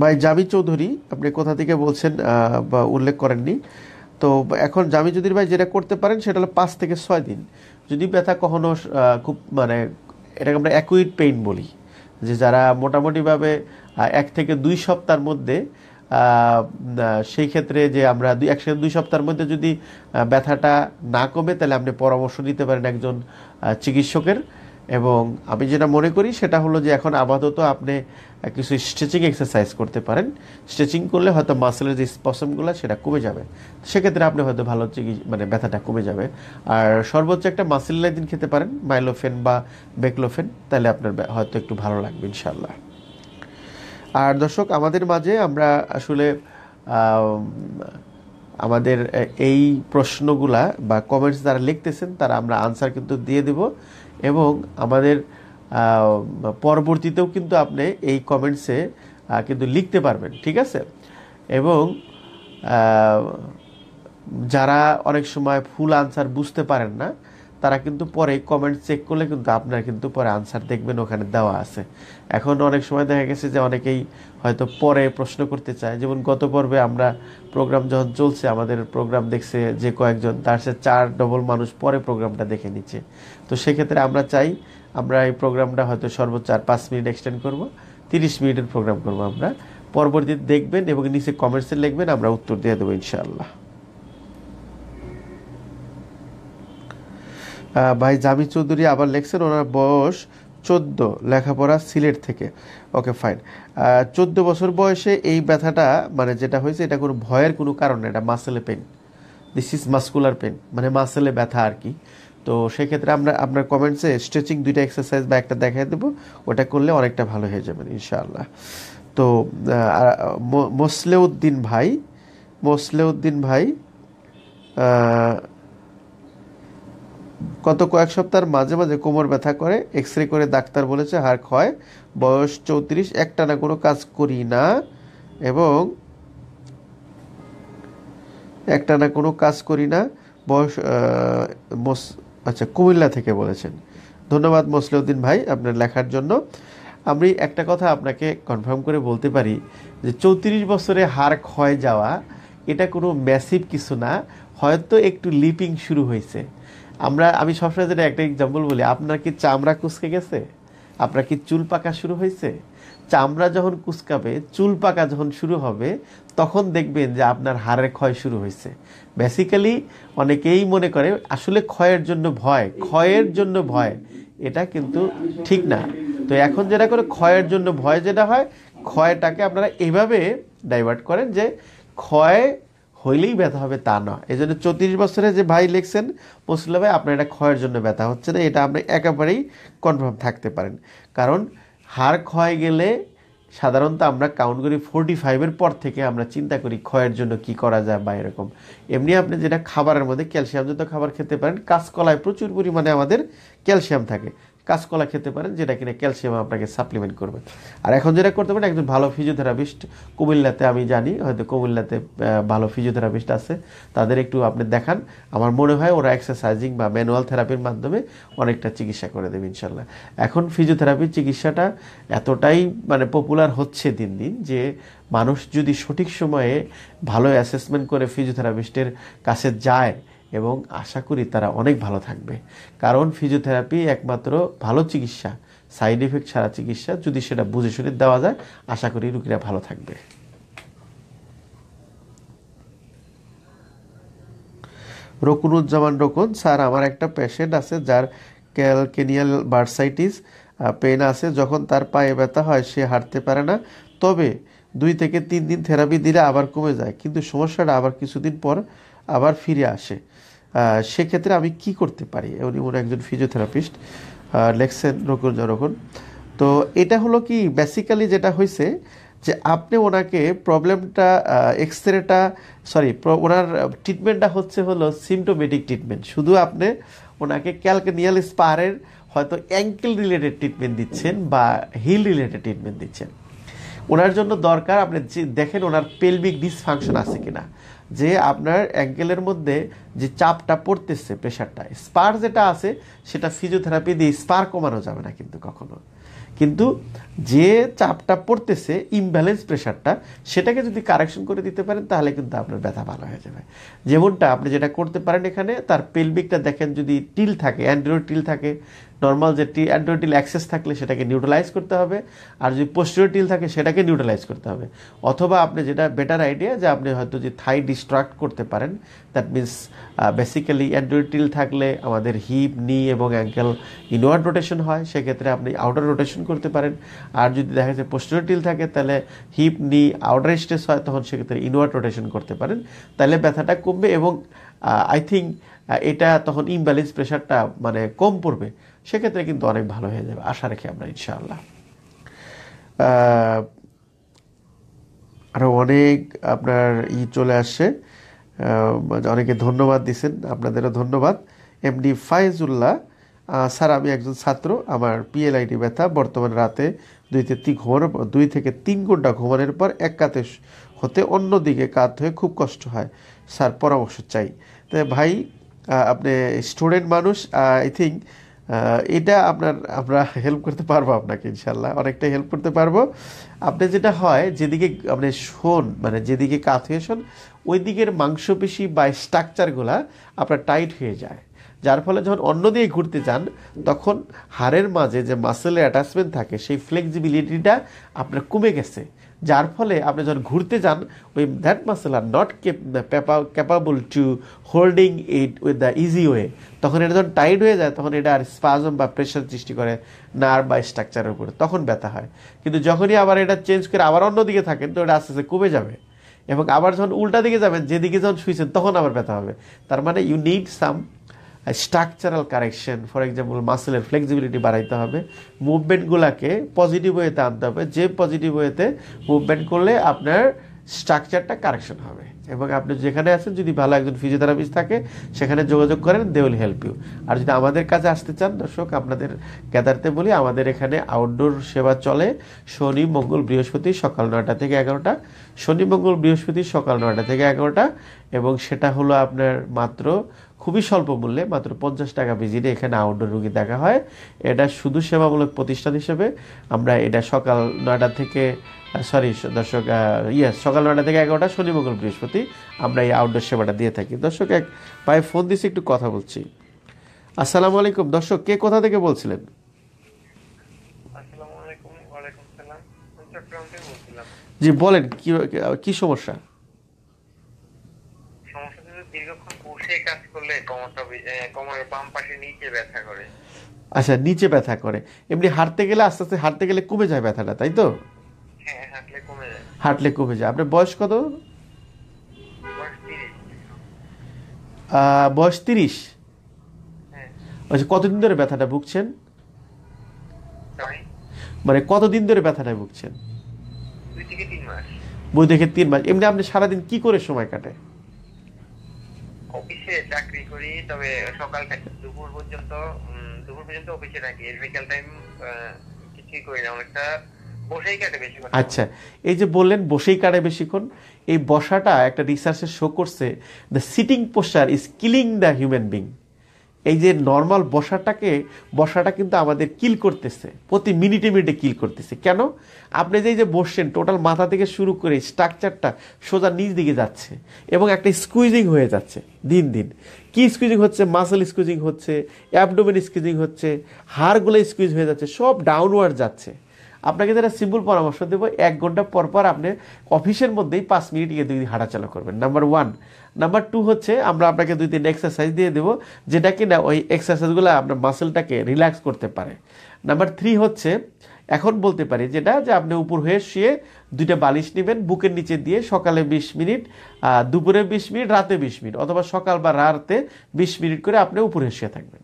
ভাই জামি চৌধুরী আপনি কোথা থেকে বলছেন বা উল্লেখ করেননি তো এখন জামি চৌধুরী ভাই যেটা করতে পারেন সেটা হলো পাঁচ থেকে ছয় দিন যদি ব্যথা কখনো খুব মানে এটাকে আমরা অ্যাকুইড পেইন বলি যে যারা মোটামুটিভাবে এক থেকে দুই সপ্তাহের মধ্যে সেই ক্ষেত্রে যে আমরা দুই একসাথে দুই সপ্তাহের মধ্যে যদি ব্যথাটা না কমে তাহলে আপনি পরামর্শ নিতে পারেন একজন চিকিৎসকের এবং আমি যেটা মনে করি সেটা হলো যে এখন আপাতত আপনি কিছু স্ট্রেচিং এক্সারসাইজ করতে পারেন স্ট্রেচিং করলে হয়তো মাসেলের যে স্পসমগুলো সেটা কমে যাবে সেক্ষেত্রে আপনি হয়তো ভালো মানে ব্যথাটা কমে যাবে আর সর্বোচ্চ একটা মাসেল লাইদিন খেতে পারেন মাইলোফেন বা বেকলোফেন তাহলে আপনার হয়তো একটু ভালো লাগবে ইনশাল্লাহ আর দর্শক আমাদের মাঝে আমরা আসলে আমাদের এই প্রশ্নগুলা বা কমেন্টস যারা লিখতেছেন তারা আমরা আনসার কিন্তু দিয়ে দেবো এবং আমাদের পরবর্তীতেও কিন্তু আপনি এই কমেন্টসে কিন্তু লিখতে পারবেন ঠিক আছে এবং যারা অনেক সময় ফুল আনসার বুঝতে পারেন না তারা কিন্তু পরে কমেন্ট চেক করলে কিন্তু আপনার কিন্তু পরে আনসার দেখবেন ওখানে দেওয়া আছে এখন অনেক সময় দেখা গেছে যে অনেকেই হয়তো পরে প্রশ্ন করতে চায় যেমন গত পর্বে আমরা প্রোগ্রাম যখন চলছে আমাদের প্রোগ্রাম দেখছে যে কয়েকজন তার সে চার ডবল মানুষ পরে প্রোগ্রামটা দেখে নিচ্ছে তো সেক্ষেত্রে আমরা চাই আমরা এই প্রোগ্রামটা হয়তো সর্বোচ্চ আর পাঁচ মিনিট এক্সটেন্ড করব তিরিশ মিনিটের প্রোগ্রাম করব আমরা পরবর্তীতে দেখবেন এবং নিচে কমেন্টসে লিখবেন আমরা উত্তর দিয়ে দেবো ইনশাআল্লাহ ভাই জামি চৌধুরী আবার লেখছেন ওনার বয়স চোদ্দ লেখাপড়া সিলেট থেকে ওকে ফাইন চোদ্দ বছর বয়সে এই ব্যথাটা মানে যেটা হয়েছে এটা কোনো ভয়ের কোনো কারণ এটা মাসেলে pain this is muscular pain মানে মাসেলে ব্যথা আর কি তো সেক্ষেত্রে আমরা আপনার কমেন্টসে স্ট্রেচিং দুইটা এক্সারসাইজ বা একটা দেখাই দেবো ওটা করলে অনেকটা ভালো হয়ে যাবেন ইনশাআল্লাহ তো মোসলেউদ্দিন ভাই মোসলেউদ্দিন ভাই গত কয়েক সপ্তাহের মাঝে মাঝে কোমর ব্যথা করে এক্স রে করে ডাক্তার বলেছে হাড় ক্ষয় বয়স চৌত্রিশ একটানা কোনো কাজ করি না এবং একটানা কোনো কাজ করি না বয়স আচ্ছা কুমিল্লা থেকে বলেছেন ধন্যবাদ মসলিউদ্দিন ভাই আপনার লেখার জন্য আমি একটা কথা আপনাকে কনফার্ম করে বলতে পারি যে চৌত্রিশ বছরে হাড় ক্ষয় যাওয়া এটা কোনো ম্যাসিভ কিছু না হয়তো একটু লিপিং শুরু হয়েছে আমরা আমি সবসময় যেটা একটা এক্সাম্পল বলি আপনার কি চামড়া কুচকে গেছে আপনার কি চুল পাকা শুরু হয়েছে চামড়া যখন কুচকাবে চুল পাকা যখন শুরু হবে তখন দেখবেন যে আপনার হাড়ের ক্ষয় শুরু হয়েছে বেসিক্যালি অনেকেই মনে করে আসলে ক্ষয়ের জন্য ভয় ক্ষয়ের জন্য ভয় এটা কিন্তু ঠিক না তো এখন যেটা করে ক্ষয়ের জন্য ভয় যেটা হয় ক্ষয়টাকে আপনারা এভাবে ডাইভার্ট করেন যে ক্ষয় হইলেই ব্যথা হবে তা নয় এই জন্য চৌত্রিশ বছরে যে ভাই লিখছেন মুসলিম ভাই আপনার এটা ক্ষয়ের জন্য ব্যথা হচ্ছে না এটা আপনি একেবারেই কনফার্ম থাকতে পারেন কারণ হাড় ক্ষয় গেলে সাধারণত আমরা কাউন্ট করি ফোরটি ফাইভের পর থেকে আমরা চিন্তা করি ক্ষয়ের জন্য কি করা যায় বা এরকম এমনি আপনি যেটা খাবারের মধ্যে ক্যালসিয়ামযুক্ত খাবার খেতে পারেন কাঁচকলায় প্রচুর পরিমাণে আমাদের ক্যালসিয়াম থাকে কাঁচকলা খেতে পারেন যেটা কিনা ক্যালসিয়াম আপনাকে সাপ্লিমেন্ট করবে আর এখন যেটা করতে পারেন একজন ভালো ফিজিওথেরাপিস্ট কুমিল্লাতে আমি জানি হয়তো কুমিল্লাতে ভালো ফিজিওথেরাপিস্ট আছে তাদের একটু আপনি দেখান আমার মনে হয় ওরা এক্সারসাইজিং বা ম্যানুয়াল থেরাপির মাধ্যমে অনেকটা চিকিৎসা করে দেবে ইনশাল্লাহ এখন ফিজিওথেরাপির চিকিৎসাটা এতটাই মানে পপুলার হচ্ছে দিন দিন যে মানুষ যদি সঠিক সময়ে ভালো অ্যাসেসমেন্ট করে ফিজিওথেরাপিস্টের কাছে যায় এবং আশা করি তারা অনেক ভালো থাকবে কারণ ফিজিওথেরাপি একমাত্র ভালো চিকিৎসা সাইড এফেক্ট ছাড়া চিকিৎসা যদি সেটা বুঝে শুনে দেওয়া যায় আশা করি রুগীরা ভালো থাকবে রকুনুজ্জামান রকুন স্যার আমার একটা পেশেন্ট আছে যার ক্যালকেনিয়াল বার্সাইটিস পেন আছে যখন তার পায়ে ব্যথা হয় সে হাঁটতে পারে না তবে দুই থেকে তিন দিন থেরাপি দিলে আবার কমে যায় কিন্তু সমস্যাটা আবার কিছুদিন পর আবার ফিরে আসে সেক্ষেত্রে আমি কি করতে পারি উনি মনে একজন ফিজিওথেরাপিস্ট লেখছেন রকুন যখন তো এটা হলো কি বেসিক্যালি যেটা হয়েছে যে আপনি ওনাকে প্রবলেমটা এক্সরেটা সরি ওনার ট্রিটমেন্টটা হচ্ছে হলো সিমটোমেটিক ট্রিটমেন্ট শুধু আপনি ওনাকে ক্যালকেনিয়াল স্পারের হয়তো অ্যাঙ্কেল রিলেটেড ট্রিটমেন্ট দিচ্ছেন বা হিল রিলেটেড ট্রিটমেন্ট দিচ্ছেন ওনার জন্য দরকার আপনি দেখেন ওনার পেলভিক ডিসফাংশন আছে কিনা যে আপনার অ্যাঙ্কেলের মধ্যে যে চাপটা পড়তেছে প্রেশারটা স্পার যেটা আছে সেটা ফিজিওথেরাপি দিয়ে স্পার কমানো যাবে না কিন্তু কখনো কিন্তু যে চাপটা পড়তেছে ইমব্যালেন্স প্রেশারটা সেটাকে যদি কারেকশন করে দিতে পারেন তাহলে কিন্তু আপনার ব্যথা ভালো হয়ে যাবে যেমনটা আপনি যেটা করতে পারেন এখানে তার পেলভিকটা দেখেন যদি টিল থাকে অ্যান্ড্রয়েড টিল থাকে নর্মাল যে টি অ্যান্ড্রয়েডিল অ্যাক্সেস থাকলে সেটাকে নিউট্রালাইজ করতে হবে আর যদি পোস্টিওটিল থাকে সেটাকে নিউট্রালাইজ করতে হবে অথবা আপনি যেটা বেটার আইডিয়া যে আপনি হয়তো যে থাই ডিস্ট্রাক্ট করতে পারেন দ্যাট মিনস বেসিক্যালি অ্যান্ড্রয়েডিল থাকলে আমাদের হিপ নি এবং অ্যাঙ্কেল ইনওয়ার্ড রোটেশন হয় সেক্ষেত্রে আপনি আউটার রোটেশন করতে পারেন আর যদি দেখা যায় পোস্টিওটিল থাকে তাহলে হিপ নি আউটার স্ট্রেস হয় তখন সেক্ষেত্রে ইনওয়ার্ড রোটেশন করতে পারেন তাহলে ব্যথাটা কমবে এবং আই থিঙ্ক এটা তখন ইমব্যালেন্স প্রেশারটা মানে কম পড়বে সেক্ষেত্রে কিন্তু অনেক ভালো হয়ে যাবে আশা রেখে আমরা ইনশাআল্লাহ আরও অনেক আপনার ই চলে আসছে অনেকে ধন্যবাদ দিছেন আপনাদেরও ধন্যবাদ এমডি ফাইজুল্লাহ স্যার আমি একজন ছাত্র আমার পিএলআইডি ব্যথা বর্তমান রাতে দুই থেকে ঘুমানোর পর দুই থেকে তিন ঘন্টা ঘুমানোর পর এক কাতে হতে অন্যদিকে কাত হয়ে খুব কষ্ট হয় স্যার পরামর্শ চাই তাই ভাই আপনি স্টুডেন্ট মানুষ আই থিঙ্ক এটা আপনার আমরা হেল্প করতে পারবো আপনাকে ইনশাল্লাহ অনেকটা হেল্প করতে পারবো আপনি যেটা হয় যেদিকে আপনি শোন মানে যেদিকে কাত হয়ে শোন ওই দিকের মাংসপেশি বা স্ট্রাকচারগুলা আপনার টাইট হয়ে যায় যার ফলে যখন অন্য দিয়ে ঘুরতে যান তখন হাড়ের মাঝে যে মাসেলের অ্যাটাচমেন্ট থাকে সেই ফ্লেক্সিবিলিটিটা আপনার কমে গেছে যার ফলে আপনি যখন ঘুরতে যান ওই that muscle are not capable to holding it with the easy way তখন এটা যখন টাইট হয়ে যায় তখন এটা আর স্পাজম বা প্রেশার সৃষ্টি করে নার্ভ বা স্ট্রাকচারের উপরে তখন ব্যথা হয় কিন্তু যখনই আবার এটা চেঞ্জ করে আবার অন্যদিকে থাকেন তো এটা আস্তে আস্তে কমে যাবে এবং আবার যখন উল্টা দিকে যাবেন যেদিকে যখন শুয়েছেন তখন আবার ব্যথা হবে তার মানে you need some structural correction for example মাসেলের ফ্লেক্সিবিলিটি বাড়াইতে হবে মুভমেন্টগুলোকে পজিটিভ ওয়েতে আনতে হবে যে পজিটিভ ওয়েতে মুভমেন্ট করলে আপনার স্ট্রাকচারটা কারেকশন হবে এবং আপনি যেখানে আছেন যদি ভালো একজন ফিজিওথেরাপিস্ট থাকে সেখানে যোগাযোগ করেন দে উইল হেল্প ইউ আর যদি আমাদের কাছে আসতে চান দর্শক আপনাদের গ্যাদারতে বলি আমাদের এখানে আউটডোর সেবা চলে শনি মঙ্গল বৃহস্পতি সকাল নটা থেকে এগারোটা শনি মঙ্গল বৃহস্পতি সকাল নটা থেকে এগারোটা এবং সেটা হলো আপনার মাত্র খুবই স্বল্প মূল্যে মাত্র পঞ্চাশ টাকা ভিজিটে এখানে আউটডোর রুগী দেখা হয় এটা শুধু সেবামূলক প্রতিষ্ঠান হিসেবে আমরা এটা সকাল নয়টা থেকে সরি দর্শক ইয়েস সকাল নয়টা থেকে এগারোটা শনি মঙ্গল বৃহস্পতি আমরা এই আউটডোর সেবাটা দিয়ে থাকি দর্শক এক পায়ে ফোন দিছি একটু কথা বলছি আসসালামু আলাইকুম দর্শক কে কোথা থেকে বলছিলেন জি বলেন কি সমস্যা সমস্যা করলে বাম পাশে নিচে ব্যথা করে আচ্ছা নিচে ব্যথা করে এমনি হাঁটতে গেলে আস্তে আস্তে হাঁটতে গেলে কমে যায় ব্যথাটা তাই তো হ্যাঁ, হাঁটলে কমে যায় আপনার বয়স কত বয়স তিরিশ হ্যাঁ। আচ্ছা কতদিন ধরে ব্যথাটা ভুগছেন মানে কতদিন ধরে ব্যথাটা ভুগছেন বই থেকে তিন মাস এমনি আপনি সারাদিন কি করে সময় কাটে অফিসে করি তবে সকাল দুপুর পর্যন্ত দুপুর পর্যন্ত অফিসে থাকি এর বিকেল টাইম কিছুই করি না অনেকটা বসেই কাটে বেশিক্ষণ আচ্ছা এই যে বললেন বসেই কাটে বেশিক্ষণ এই বসাটা একটা রিসার্চে শো করছে the sitting posture is killing the human being এই যে নর্মাল বসাটাকে বসাটা কিন্তু আমাদের কিল করতেছে প্রতি মিনিটে মিনিটে কিল করতেছে কেন আপনি যে যে বসছেন টোটাল মাথা থেকে শুরু করে স্ট্রাকচারটা সোজা নিচ দিকে যাচ্ছে এবং একটা স্কুইজিং হয়ে যাচ্ছে দিন দিন কি স্কুইজিং হচ্ছে মাসেল স্কুইজিং হচ্ছে অ্যাবডোমেন স্কুইজিং হচ্ছে হাড়গুলো স্কুইজ হয়ে যাচ্ছে সব ডাউনওয়ার্ড যাচ্ছে আপনাকে যারা সিম্পল পরামর্শ দেবো এক ঘন্টা পর পর আপনি অফিসের মধ্যেই পাঁচ মিনিট গিয়ে দুই হাঁটাচলা করবেন নাম্বার ওয়ান নাম্বার টু হচ্ছে আমরা আপনাকে দুই তিন এক্সারসাইজ দিয়ে দেবো যেটা কি না ওই এক্সারসাইজগুলো আপনার মাসেলটাকে রিল্যাক্স করতে পারে নাম্বার থ্রি হচ্ছে এখন বলতে পারি যেটা যে আপনি উপর হয়ে শুয়ে দুইটা বালিশ নেবেন বুকের নিচে দিয়ে সকালে ২০ মিনিট দুপুরে ২০ মিনিট রাতে ২০ মিনিট অথবা সকাল বা রাতে ২০ মিনিট করে আপনি উপরে শুয়ে থাকবেন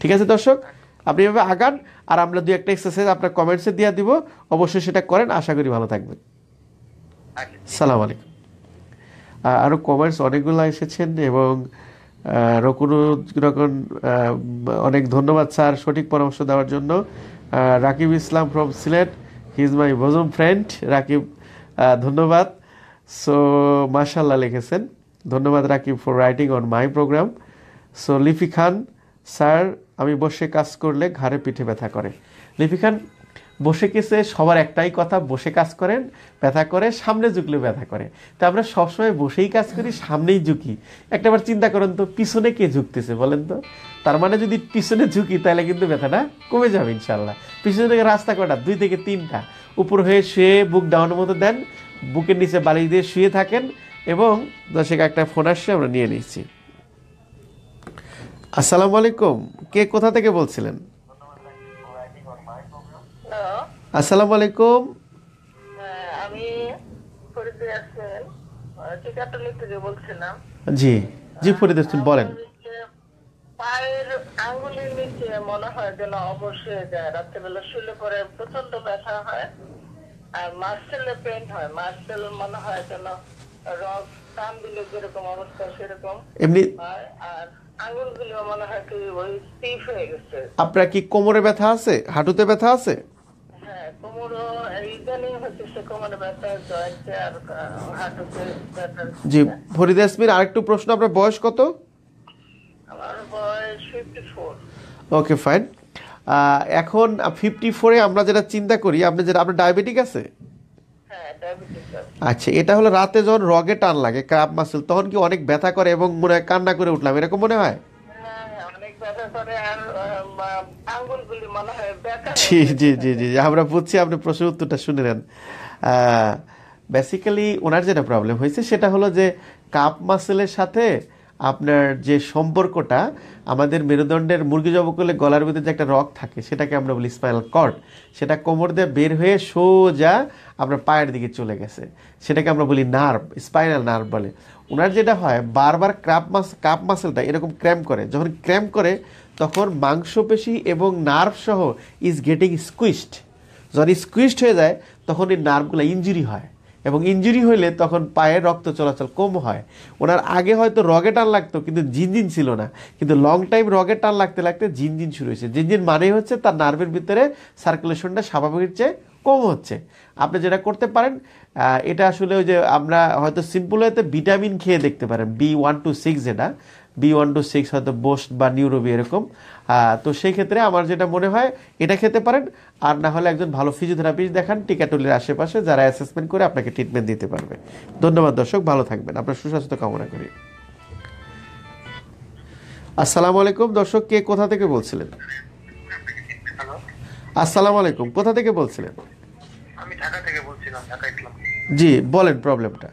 ঠিক আছে দর্শক আপনি এভাবে আগান আর আমরা দু একটা এক্সারসাইজ আপনার কমেন্টসে দিয়ে দিব অবশ্যই সেটা করেন আশা করি ভালো থাকবেন সালাম আলাইকুম আরও কমেন্টস অনেকগুলো এসেছেন এবং আরও কোনো রকম অনেক ধন্যবাদ স্যার সঠিক পরামর্শ দেওয়ার জন্য Rakib Islam from Sylhet he is my bosom friend Rakib ধন্যবাদ সো মাশাল্লাহ লিখেছেন ধন্যবাদ Rakib for writing on my program so Lifi Khan sir আমি বসে কাজ করলে ঘাড়ে পিঠে ব্যথা করে খান বসে কেসে সবার একটাই কথা বসে কাজ করেন ব্যথা করে সামনে ঝুঁকলে ব্যথা করে তো আমরা সবসময় বসেই কাজ করি সামনেই ঝুঁকি একটাবার চিন্তা করেন তো পিছনে কে ঝুঁকতেছে বলেন তো তার মানে যদি পিছনে ঝুঁকি তাহলে কিন্তু ব্যথাটা কমে যাবে ইনশাল্লাহ পিছনে থেকে রাস্তা কটা দুই থেকে তিনটা উপর হয়ে শুয়ে বুক ডাউনের মতো দেন বুকের নিচে বালিশ দিয়ে শুয়ে থাকেন এবং দশেক একটা ফোন আসছে আমরা নিয়ে নিচ্ছি আসসালামু আলাইকুম কে কোথা থেকে বলছিলেন আসসালামু আলাইকুম হ্যাঁ, আমি বলছিলাম জি জি ফরিদ হোসেন বলেন পায়ের আঙ্গুলের নিচে মনে হয় যেন অবশ হয়ে যায় রাত্রেবেলা শুলে পরে প্রচন্ড ব্যথা হয় আর মার্সেলে পেন হয় মার্সেল মনে হয় যেন রক টান দিলে যেরকম অবস্থা সেরকম এমনি আর আপনার কি কোমরে ব্যথা আছে হাঁটুতে ব্যথা আছে হ্যাঁ, জি ফরিদা ইয়াসমিন আরেকটু প্রশ্ন আপনার বয়স কত আমার ওকে ফাইন এখন ফিফটি ফোরে আমরা যেটা চিন্তা করি আপনি যেটা আপনার ডায়াবেটিক আছে আচ্ছা এটা হলো রাতে যখন রগে টান লাগে ক্রাব মাসেল তখন কি অনেক ব্যথা করে এবং মনে হয় কান্না করে উঠলাম এরকম মনে হয় জি জি জি জি আমরা বুঝছি আপনি প্রশ্নের উত্তরটা শুনে নেন বেসিক্যালি ওনার যেটা প্রবলেম হয়েছে সেটা হলো যে কাপ মাসেলের সাথে আপনার যে সম্পর্কটা আমাদের মেরুদণ্ডের মুরগি জবকলে গলার ভিতরে যে একটা রক থাকে সেটাকে আমরা বলি স্পাইনাল কর্ড সেটা কোমর দিয়ে বের হয়ে সোজা আপনার পায়ের দিকে চলে গেছে সেটাকে আমরা বলি নার্ভ স্পাইনাল নার্ভ বলে ওনার যেটা হয় বারবার ক্রাপ মাস কাপ মাসেলটা এরকম ক্র্যাম করে যখন ক্র্যাম করে তখন মাংসপেশী এবং নার্ভ সহ ইজ গেটিং স্কুইস্ট যখন স্কুইস্ট হয়ে যায় তখন এই নার্ভগুলো ইঞ্জুরি হয় এবং ইঞ্জুরি হইলে তখন পায়ে রক্ত চলাচল কম হয় ওনার আগে হয়তো রগে টান লাগতো কিন্তু জিনজিন ছিল না কিন্তু লং টাইম রগে টান লাগতে লাগতে জিনজিন শুরু হয়েছে জিনজিন মানেই হচ্ছে তার নার্ভের ভিতরে সার্কুলেশনটা স্বাভাবিকের চেয়ে কম হচ্ছে আপনি যেটা করতে পারেন এটা আসলে ওই যে আমরা হয়তো সিম্পল হয়তো ভিটামিন খেয়ে দেখতে পারেন বি ওয়ান টু সিক্স যেটা বি ওয়ান টু সিক্স হয়তো বোস্ট বা নিউরোবি এরকম তো সেই ক্ষেত্রে আমার যেটা মনে হয় এটা খেতে পারেন আর না হলে একজন ভালো ফিজিওথেরাপিস্ট দেখান টিকাটুলির আশেপাশে যারা অ্যাসেসমেন্ট করে আপনাকে ট্রিটমেন্ট দিতে পারবে ধন্যবাদ দর্শক ভালো থাকবেন আপনার সুস্বাস্থ্য কামনা করি আসসালামু আলাইকুম দর্শক কে কোথা থেকে বলছিলেন আসসালামু আলাইকুম কোথা থেকে বলছিলেন আমি ঢাকা থেকে বলছিলাম ঢাকা জি বলেন প্রবলেমটা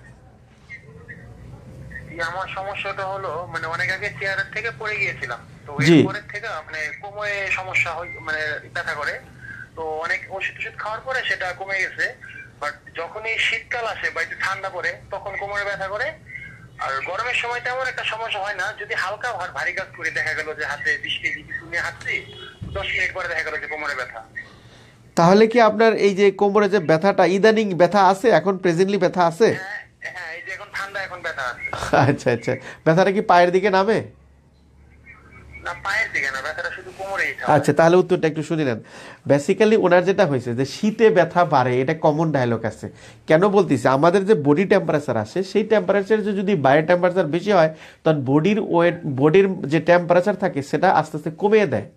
আমার সমস্যাটা হলো মানে অনেক আগে চেয়ারের থেকে পড়ে গিয়েছিলাম তো এরপরের থেকে মানে কোমরে সমস্যা হয় মানে ব্যথা করে তো অনেক ওষুধ ওষুধ খাওয়ার পরে সেটা কমে গেছে বাট শীতকাল আসে বা একটু ঠান্ডা পড়ে তখন কোমরে ব্যথা করে আর গরমের সময় তেমন একটা সমস্যা হয় না যদি হালকা ভারী কাজ করে দেখা গেল যে হাতে বিশ কেজি কিছু নিয়ে হাঁটছি দশ মিনিট পরে দেখা গেল যে কোমরে ব্যথা তাহলে কি আপনার এই যে কোমরে যে ব্যথাটা ইদানিং ব্যথা আছে এখন প্রেজেন্টলি ব্যথা আছে হ্যাঁ ঠান্ডা এখন ব্যথা আছে আচ্ছা আচ্ছা ব্যথাটা কি পায়ের দিকে নামে পায়ের দিকে আচ্ছা তাহলে উত্তরটা একটু শুনে নেন বেসিক্যালি ওনার যেটা হয়েছে যে শীতে ব্যথা বাড়ে এটা কমন ডায়লগ আছে কেন বলতেছি আমাদের যে বডি টেম্পারেচার আসে সেই টেম্পারেচার যদি বাইরের টেম্পারেচার বেশি হয় তখন বডির ওয়েট বডির যে টেম্পারেচার থাকে সেটা আস্তে আস্তে কমিয়ে দেয়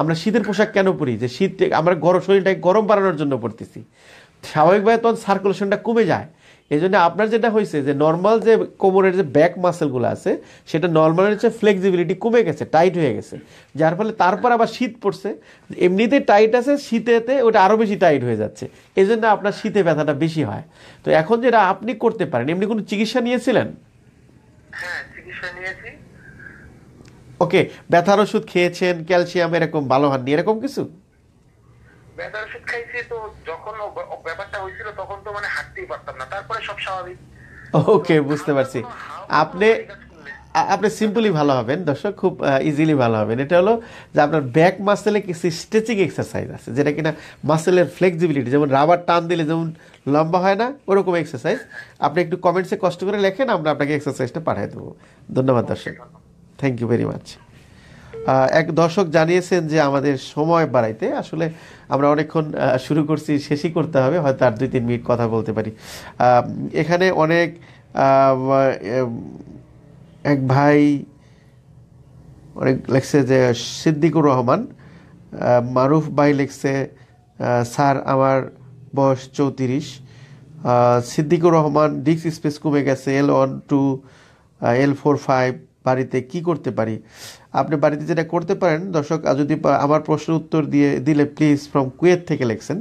আমরা শীতের পোশাক কেন পরি যে শীত আমরা গরম শরীরটাকে গরম বাড়ানোর জন্য পরতেছি স্বাভাবিকভাবে তখন সার্কুলেশনটা কমে যায় এই জন্য আপনার যেটা হয়েছে যে নর্মাল যে কোমরের যে ব্যাক মাসেলগুলো আছে সেটা নর্মালের চেয়ে ফ্লেক্সিবিলিটি কমে গেছে টাইট হয়ে গেছে যার ফলে তারপর আবার শীত পড়ছে এমনিতে টাইট আছে শীতেতে ওটা আরও বেশি টাইট হয়ে যাচ্ছে এই জন্য আপনার শীতে ব্যথাটা বেশি হয় তো এখন যেটা আপনি করতে পারেন এমনি কোনো চিকিৎসা নিয়েছিলেন হ্যাঁ, ওকে ব্যথার ওষুধ খেয়েছেন ক্যালসিয়াম এরকম ভালো হাননি এরকম কিছু ব্যথার ওষুধ খাইছি তো যখন হয়েছিল তখন তো মানে হাঁটতেই পারতাম না তারপরে সব স্বাভাবিক ওকে বুঝতে পারছি আপনি আপনি সিম্পলি ভালো হবেন দর্শক খুব ইজিলি ভালো হবেন এটা হলো যে আপনার ব্যাক মাসেলে কিছু স্ট্রেচিং এক্সারসাইজ আছে যেটা কিনা মাসেলের ফ্লেক্সিবিলিটি যেমন রাবার টান দিলে যেমন লম্বা হয় না ওরকম এক্সারসাইজ আপনি একটু কমেন্টসে কষ্ট করে লেখেন আমরা আপনাকে এক্সারসাইজটা পাঠিয়ে দেবো ধন্যবাদ দর্শক থ্যাংক ইউ ভেরি মাচ এক দর্শক জানিয়েছেন যে আমাদের সময় বাড়াইতে আসলে আমরা অনেকক্ষণ শুরু করছি শেষই করতে হবে হয়তো আর দুই তিন মিনিট কথা বলতে পারি এখানে অনেক এক ভাই অনেক লেখছে যে সিদ্দিকুর রহমান মারুফ ভাই লেখছে স্যার আমার বয়স চৌত্রিশ সিদ্দিকুর রহমান ডিস্ক স্পেস কমে গেছে L one two L four five বাড়িতে কী করতে পারি আপনি বাড়িতে যেটা করতে পারেন দর্শক যদি আমার প্রশ্নের উত্তর দিয়ে দিলে প্লিজ ফ্রম কুয়েত থেকে লেখছেন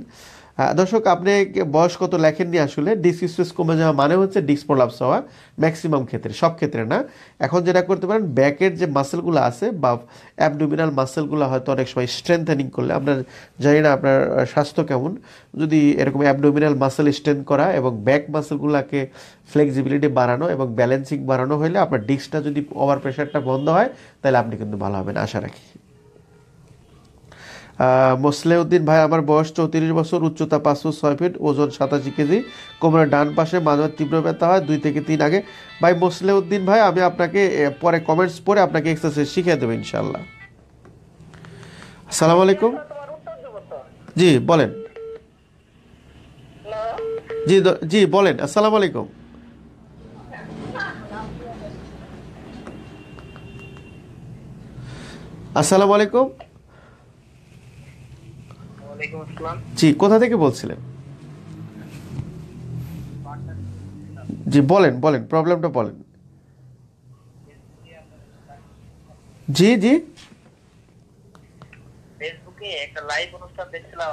দর্শক আপনি বয়স কত লেখেননি আসলে ডিস্ক স্পেস কমে যাওয়া মানে হচ্ছে ডিস্ক প্রলাপস হওয়া ম্যাক্সিমাম ক্ষেত্রে সব ক্ষেত্রে না এখন যেটা করতে পারেন ব্যাকের যে মাসেলগুলো আছে বা অ্যাবডোমিনাল মাসেলগুলো হয়তো অনেক সময় স্ট্রেংথেনিং করলে আপনার জানি না আপনার স্বাস্থ্য কেমন যদি এরকম অ্যাবডোমিনাল মাসেল স্ট্রেন করা এবং ব্যাক মাসেলগুলোকে ফ্লেক্সিবিলিটি বাড়ানো এবং ব্যালেন্সিং বাড়ানো হলে আপনার ডিস্কটা যদি ওভার প্রেশারটা বন্ধ হয় তাহলে আপনি কিন্তু ভালো হবেন আশা রাখি মোসলেউদ্দিন ভাই আমার বয়স চৌত্রিশ বছর উচ্চতা পাঁচ ফুট ছয় ফিট ওজন সাতাশি কেজি কোমরের ডান পাশে মাঝে তীব্র ব্যথা হয় দুই থেকে তিন আগে ভাই মোসলেউদ্দিন ভাই আমি আপনাকে পরে কমেন্টস পরে আপনাকে এক্সারসাইজ শিখিয়ে দেবো ইনশাল্লাহ আসসালামু আলাইকুম জি বলেন জি জি বলেন আসসালামু আলাইকুম আসসালামু আলাইকুম জি কোথা থেকে বলছিলেন জি বলেন বলেন প্রবলেমটা বলেন জি জি ফেসবুকে একটা লাইভ অনুষ্ঠান দেখছিলাম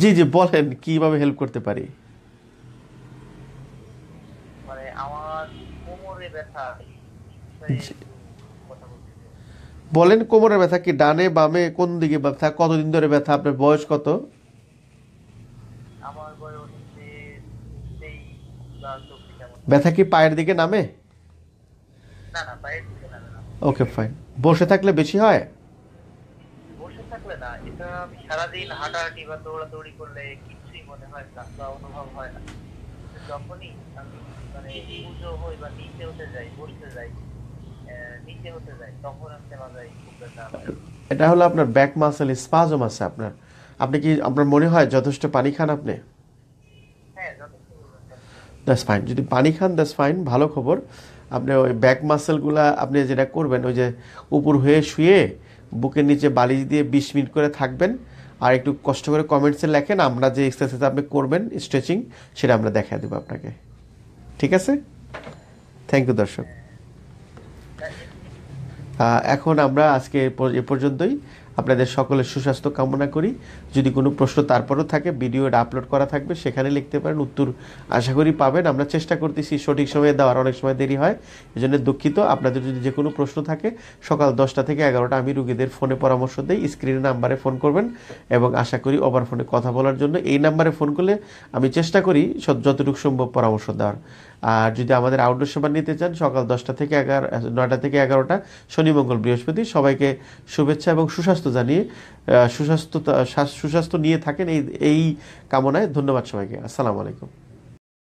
জি জি বলেন কিভাবে হেল্প করতে পারি মানে আমার কোমরে ব্যথা বলেন কোমরের ব্যথা কি ডানে বামে কোন দিকে ব্যথা কতদিন ধরে ব্যথা আপনার বয়স কত ব্যথা কি পায়ের দিকে নামে ওকে ফাইন বসে থাকলে বেশি হয় যখনই আমি মানে পুজো হই বা নিচে উঠে যাই বসতে যাই এটা হলো আপনার ব্যাক মাসেল স্পাজম আছে আপনার আপনি কি আপনার মনে হয় যথেষ্ট পানি খান আপনি দ্যাটস ফাইন যদি পানি খান দ্যাটস ফাইন ভালো খবর আপনি ওই ব্যাক মাসেলগুলা আপনি যেটা করবেন ওই যে উপর হয়ে শুয়ে বুকের নিচে বালিশ দিয়ে বিশ মিনিট করে থাকবেন আর একটু কষ্ট করে কমেন্টসে লেখেন আমরা যে এক্সারসাইজ আপনি করবেন স্ট্রেচিং সেটা আমরা দেখা দেবো আপনাকে ঠিক আছে থ্যাংক ইউ দর্শক এখন আমরা আজকে এ পর্যন্তই আপনাদের সকলের সুস্বাস্থ্য কামনা করি যদি কোনো প্রশ্ন তারপরও থাকে ভিডিওটা আপলোড করা থাকবে সেখানে লিখতে পারেন উত্তর আশা করি পাবেন আমরা চেষ্টা করতেছি সঠিক সময়ে দেওয়ার অনেক সময় দেরি হয় এজন্য দুঃখিত আপনাদের যদি যে কোনো প্রশ্ন থাকে সকাল দশটা থেকে এগারোটা আমি রুগীদের ফোনে পরামর্শ দিই স্ক্রিনের নাম্বারে ফোন করবেন এবং আশা করি ওভার ফোনে কথা বলার জন্য এই নাম্বারে ফোন করলে আমি চেষ্টা করি যতটুকু সম্ভব পরামর্শ দেওয়ার আর যদি আমাদের আউটডোর সেবা নিতে চান সকাল দশটা থেকে এগারো নয়টা থেকে এগারোটা শনি মঙ্গল বৃহস্পতি সবাইকে শুভেচ্ছা এবং সুস্বাস্থ্য জানিয়ে সুস্বাস্থ্য সুস্বাস্থ্য নিয়ে থাকেন এই এই কামনায় ধন্যবাদ সবাইকে আসসালামু আলাইকুম